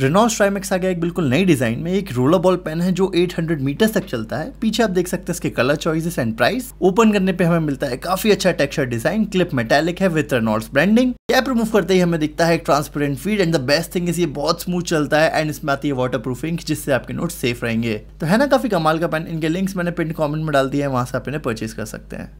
रेनॉस ट्राइमेक्स आ गया एक बिल्कुल नई डिज़ाइन में एक रोलर बॉल पेन है जो 800 मीटर तक चलता है पीछे आप देख सकते हैं इसके colour choices and price open करने पे हमें मिलता है काफी अच्छा टेक्सचर डिजाइन क्लिप मेटेलिक है with Reynolds branding cap remove करते ही हमें दिखता है एक transparent feed and the best thing is ये बहुत स्मूथ चलता है एंड इसमें आती है वाटर प्रूफिंग जिससे आपके नोट सेफ रहेंगे तो है ना काफी कमाल का पेन इनके लिंक्स मैंने पिन कॉमेंट में डाल दिया है वहां से आप इन्हें परचेज कर सकते हैं